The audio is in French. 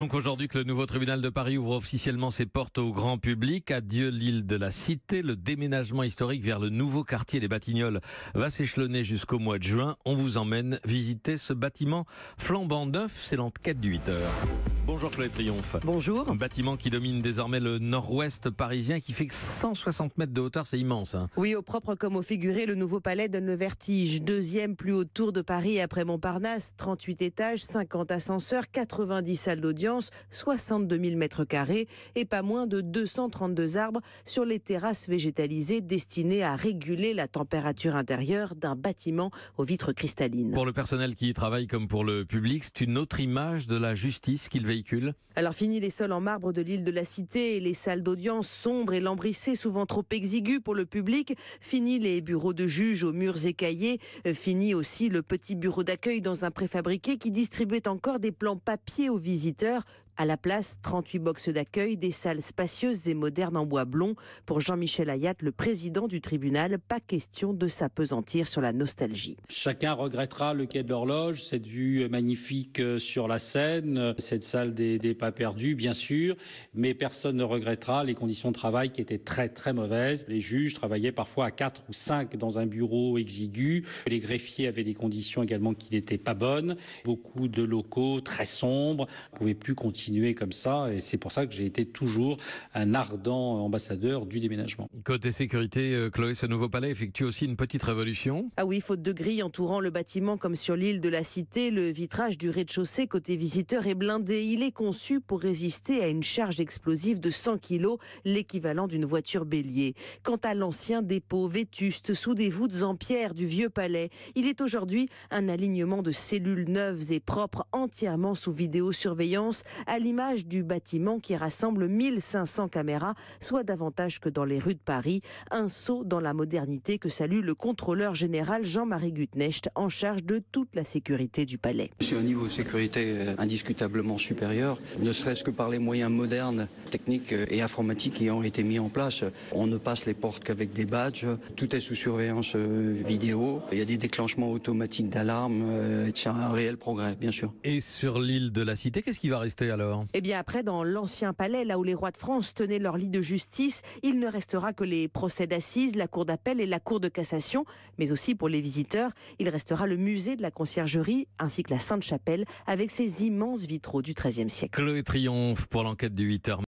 Donc aujourd'hui que le nouveau tribunal de Paris ouvre officiellement ses portes au grand public, adieu l'île de la Cité, le déménagement historique vers le nouveau quartier des Batignolles va s'échelonner jusqu'au mois de juin. On vous emmène visiter ce bâtiment flambant neuf, c'est l'enquête du 8 heures. Bonjour Chloé Triomphe. Bonjour. Un bâtiment qui domine désormais le nord-ouest parisien qui fait 160 mètres de hauteur, c'est immense. Hein. Oui, au propre comme au figuré, le nouveau palais donne le vertige. Deuxième plus haut tour de Paris après Montparnasse, 38 étages, 50 ascenseurs, 90 salles d'audience, 62 000 mètres carrés et pas moins de 232 arbres sur les terrasses végétalisées destinées à réguler la température intérieure d'un bâtiment aux vitres cristallines. Pour le personnel qui y travaille comme pour le public, c'est une autre image de la justice qu'il veille alors fini les sols en marbre de l'île de la Cité et les salles d'audience sombres et lambrissées, souvent trop exiguës pour le public. Fini les bureaux de juges aux murs écaillés. Euh, fini aussi le petit bureau d'accueil dans un préfabriqué qui distribuait encore des plans papier aux visiteurs à la place, 38 boxes d'accueil, des salles spacieuses et modernes en bois blond. Pour Jean-Michel Ayat, le président du tribunal, pas question de s'apesantir sur la nostalgie. Chacun regrettera le quai de l'horloge, cette vue magnifique euh, sur la Seine, euh, cette salle des, des pas perdus, bien sûr, mais personne ne regrettera les conditions de travail qui étaient très très mauvaises. Les juges travaillaient parfois à 4 ou 5 dans un bureau exigu. Les greffiers avaient des conditions également qui n'étaient pas bonnes. Beaucoup de locaux très sombres ne pouvaient plus continuer continuer comme ça. Et c'est pour ça que j'ai été toujours un ardent ambassadeur du déménagement. Côté sécurité, euh, Chloé, ce nouveau palais effectue aussi une petite révolution. Ah oui, faute de grilles entourant le bâtiment comme sur l'île de la Cité, le vitrage du rez-de-chaussée côté visiteur est blindé. Il est conçu pour résister à une charge explosive de 100 kilos, l'équivalent d'une voiture bélier. Quant à l'ancien dépôt vétuste sous des voûtes en pierre du vieux palais, il est aujourd'hui un alignement de cellules neuves et propres entièrement sous vidéosurveillance. À l'image du bâtiment qui rassemble 1500 caméras, soit davantage que dans les rues de Paris. Un saut dans la modernité que salue le contrôleur général Jean-Marie Gutnecht, en charge de toute la sécurité du palais. C'est un niveau de sécurité euh, indiscutablement supérieur, ne serait-ce que par les moyens modernes, techniques euh, et informatiques qui ont été mis en place. On ne passe les portes qu'avec des badges, tout est sous surveillance euh, vidéo, il y a des déclenchements automatiques d'alarmes. c'est un réel progrès, bien sûr. Et sur l'île de la Cité, qu'est-ce qui va rester et Eh bien après, dans l'ancien palais, là où les rois de France tenaient leur lit de justice, il ne restera que les procès d'assises, la cour d'appel et la cour de cassation, mais aussi pour les visiteurs, il restera le musée de la conciergerie ainsi que la Sainte-Chapelle avec ses immenses vitraux du XIIIe siècle. Le triomphe pour l'enquête du 8